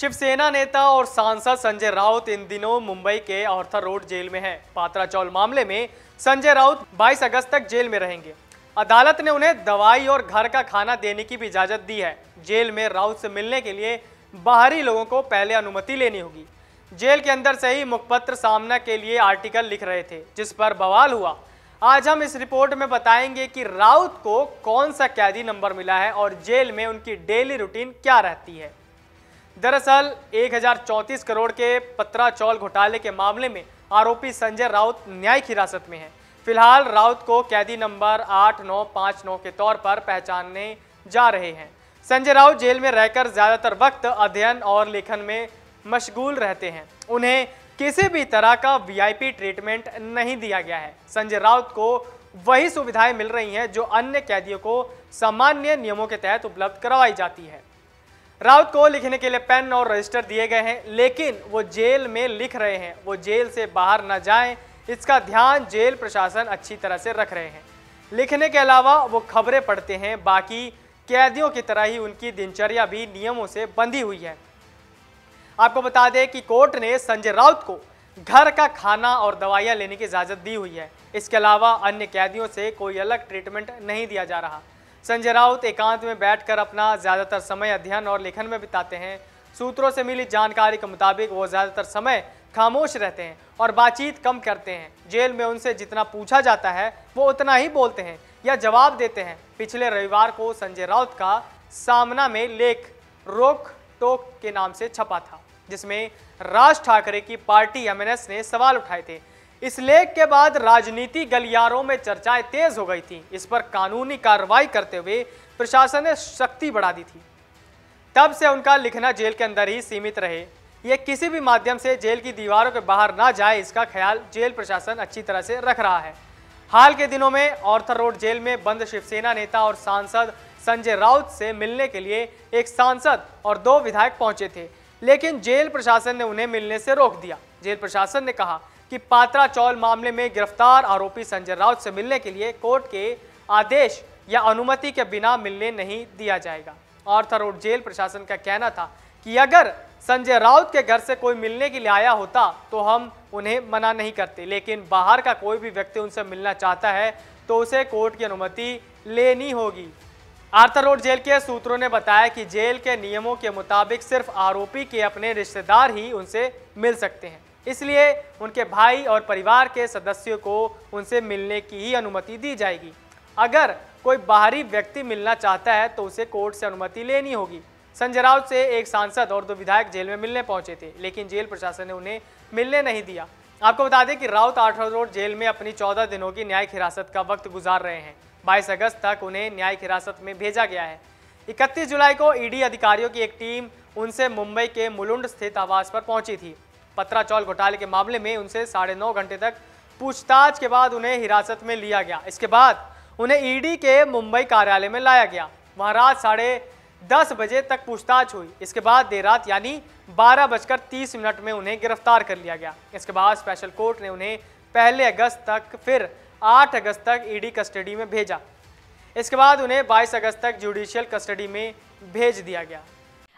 शिवसेना नेता और सांसद संजय राउत इन दिनों मुंबई के ऑर्थर रोड जेल में हैं। पात्रा चौल मामले में संजय राउत 22 अगस्त तक जेल में रहेंगे अदालत ने उन्हें दवाई और घर का खाना देने की भी इजाज़त दी है जेल में राउत से मिलने के लिए बाहरी लोगों को पहले अनुमति लेनी होगी जेल के अंदर से ही मुखपत्र सामना के लिए आर्टिकल लिख रहे थे जिस पर बवाल हुआ आज हम इस रिपोर्ट में बताएंगे कि राउत को कौन सा कैदी नंबर मिला है और जेल में उनकी डेली रूटीन क्या रहती है दरअसल एक करोड़ के पत्रा चौल घोटाले के मामले में आरोपी संजय राउत न्यायिक हिरासत में है फिलहाल राउत को कैदी नंबर आठ नौ पाँच नौ के तौर पर पहचानने जा रहे हैं संजय राउत जेल में रहकर ज़्यादातर वक्त अध्ययन और लेखन में मशगूल रहते हैं उन्हें किसी भी तरह का वीआईपी ट्रीटमेंट नहीं दिया गया है संजय राउत को वही सुविधाएं मिल रही हैं जो अन्य कैदियों को सामान्य नियमों के तहत उपलब्ध करवाई जाती है राउत को लिखने के लिए पेन और रजिस्टर दिए गए हैं लेकिन वो जेल में लिख रहे हैं वो जेल से बाहर न जाएं इसका ध्यान जेल प्रशासन अच्छी तरह से रख रहे हैं लिखने के अलावा वो खबरें पढ़ते हैं बाकी कैदियों की तरह ही उनकी दिनचर्या भी नियमों से बंधी हुई है आपको बता दें कि कोर्ट ने संजय राउत को घर का खाना और दवाइयाँ लेने की इजाज़त दी हुई है इसके अलावा अन्य कैदियों से कोई अलग ट्रीटमेंट नहीं दिया जा रहा संजय राउत एकांत में बैठकर अपना ज़्यादातर समय अध्ययन और लेखन में बिताते हैं सूत्रों से मिली जानकारी के मुताबिक वो ज़्यादातर समय खामोश रहते हैं और बातचीत कम करते हैं जेल में उनसे जितना पूछा जाता है वो उतना ही बोलते हैं या जवाब देते हैं पिछले रविवार को संजय राउत का सामना में लेख रोक टोक के नाम से छपा था जिसमें राज ठाकरे की पार्टी एमएनएस ने सवाल उठाए थे इस लेख के बाद राजनीति गलियारों में चर्चाएं तेज हो गई थी इस पर कानूनी कार्रवाई करते हुए प्रशासन ने शक्ति बढ़ा दी थी तब से उनका लिखना जेल के अंदर ही सीमित रहे ये किसी भी माध्यम से जेल की दीवारों के बाहर ना जाए इसका ख्याल जेल प्रशासन अच्छी तरह से रख रहा है हाल के दिनों में ऑर्थर रोड जेल में बंद शिवसेना नेता और सांसद संजय राउत से मिलने के लिए एक सांसद और दो विधायक पहुंचे थे लेकिन जेल प्रशासन ने उन्हें मिलने से रोक दिया जेल प्रशासन ने कहा कि पात्रा चौल मामले में गिरफ्तार आरोपी संजय राउत से मिलने के लिए कोर्ट के आदेश या अनुमति के बिना मिलने नहीं दिया जाएगा आर्थर रोड जेल प्रशासन का कहना था कि अगर संजय राउत के घर से कोई मिलने के लिए आया होता तो हम उन्हें मना नहीं करते लेकिन बाहर का कोई भी व्यक्ति उनसे मिलना चाहता है तो उसे कोर्ट की अनुमति लेनी होगी आर्थर रोड जेल के सूत्रों ने बताया कि जेल के नियमों के मुताबिक सिर्फ आरोपी के अपने रिश्तेदार ही उनसे मिल सकते हैं इसलिए उनके भाई और परिवार के सदस्यों को उनसे मिलने की ही अनुमति दी जाएगी अगर कोई बाहरी व्यक्ति मिलना चाहता है तो उसे कोर्ट से अनुमति लेनी होगी संजय राउत से एक सांसद और दो विधायक जेल में मिलने पहुंचे थे लेकिन जेल प्रशासन ने उन्हें मिलने नहीं दिया आपको बता दें कि राउत आठवा रोड जेल में अपनी चौदह दिनों की न्यायिक हिरासत का वक्त गुजार रहे हैं बाईस अगस्त तक उन्हें न्यायिक हिरासत में भेजा गया है इकतीस जुलाई को ईडी अधिकारियों की एक टीम उनसे मुंबई के मुलुंड स्थित आवास पर पहुंची थी पत्राचौल घोटाले के मामले में उनसे साढ़े नौ घंटे तक पूछताछ के बाद उन्हें हिरासत में लिया गया इसके बाद उन्हें ईडी के मुंबई कार्यालय में लाया गया वहाँ रात साढ़े दस बजे तक पूछताछ हुई इसके बाद देर रात यानी बारह बजकर तीस मिनट में उन्हें गिरफ्तार कर लिया गया इसके बाद स्पेशल कोर्ट ने उन्हें पहले अगस्त तक फिर आठ अगस्त तक ई कस्टडी में भेजा इसके बाद उन्हें बाईस अगस्त तक जुडिशियल कस्टडी में भेज दिया गया